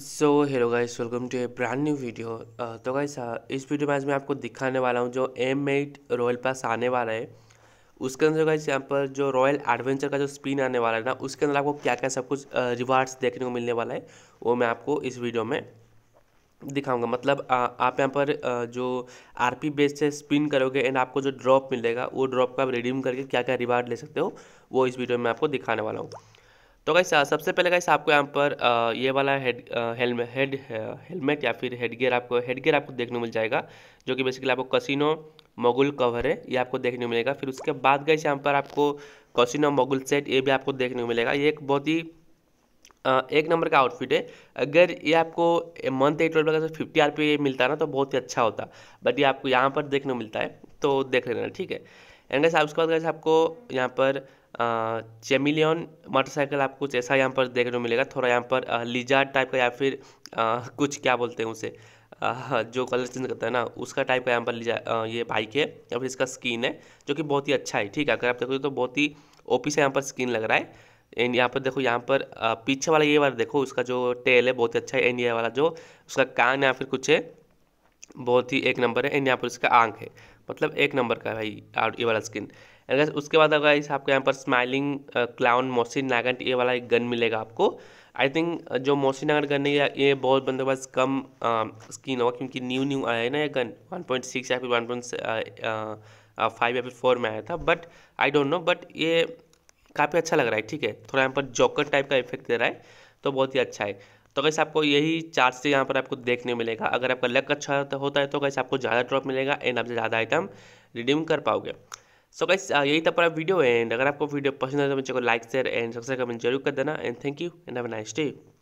so hello guys welcome to a brand new video तो guys हाँ, इस video में आज मैं आपको दिखाने वाला हूँ जो एम एट रॉयल पास आने वाला है उसके अंदर गाइस यहाँ पर जो रॉयल एडवेंचर का जो स्पिन आने वाला है ना उसके अंदर आपको क्या क्या सब कुछ रिवार्ड्स uh, देखने को मिलने वाला है वो मैं आपको इस वीडियो में दिखाऊंगा मतलब आ, आप यहाँ पर आ, uh, जो आर पी बेस से स्पिन करोगे एंड आपको जो ड्रॉप मिलेगा वो ड्रॉप का आप रिडीम करके क्या क्या रिवार्ड ले सकते हो वो इस वीडियो में आपको दिखाने वाला हूँ तो कैसे सबसे पहले कैसे आपको यहाँ पर ये वाला हेड हेलमेट हेड हेलमेट या फिर हेड गेयर आपको हेड गियर आपको देखने मिल जाएगा जो कि बेसिकली आपको कसिनो मोगुल कवर है ये आपको देखने को मिलेगा फिर उसके बाद गए यहाँ पर आपको कसिनो मोगुल सेट ये भी आपको देखने को मिलेगा ये एक बहुत ही एक नंबर का आउटफिट है अगर ये आपको मंथ एट ट्वेल्व अगर फिफ्टी आर पे मिलता ना तो बहुत ही अच्छा होता बट ये आपको यहाँ पर देखने को मिलता है तो देख लेना ठीक है एंड गैस उसके बाद गए आपको यहाँ पर चेमिलियन मोटरसाइकिल आपको कुछ ऐसा यहाँ पर देखने को मिलेगा थोड़ा यहाँ पर लीजार टाइप का या फिर आ, कुछ क्या बोलते हैं उसे आ, जो कलर चेंज करता है ना उसका टाइप का यहाँ पर लिजा ये बाइक है या फिर इसका स्किन है जो कि बहुत ही अच्छा है ठीक है अगर आप देखोगे तो बहुत ही ओपी से यहाँ पर स्किन लग रहा है एंड यहाँ पर देखो यहाँ पर पीछे वाला ये वाला देखो उसका जो टेल है बहुत ही अच्छा है एंड ये वाला जो उसका कान या फिर कुछ है बहुत ही एक नंबर है एंड यहाँ पर आंख है मतलब एक नंबर का भाई और ये वाला स्किन एंड उसके बाद अगर इस आपको यहाँ पर स्माइलिंग क्लाउन मोसिन नागंट ये वाला एक गन मिलेगा आपको आई थिंक uh, जो मोसिन नागंट गन है ये बहुत बंदों के पास कम स्किन um, होगा क्योंकि न्यू न्यू आया है ना ये गन 1.6 या फिर फाइव uh, uh, या फिर फोर में आया था but I don't know but ये काफ़ी अच्छा लग रहा है ठीक है थोड़ा यहाँ पर जॉकर टाइप का इफेक्ट दे रहा है तो बहुत ही अच्छा है तो कैसे आपको यही चार्ज से यहाँ पर आपको देखने मिलेगा अगर आपका लक अच्छा होता है तो कैसे आपको ज़्यादा ड्रॉप मिलेगा एंड आपसे ज़्यादा आइटम रिडीम कर पाओगे सो so गाइस यही था पूरा वीडियो एंड अगर आपको वीडियो पसंद है तो मुझे को like share and subscribe comment जरूर कर देना and thank you and have nice day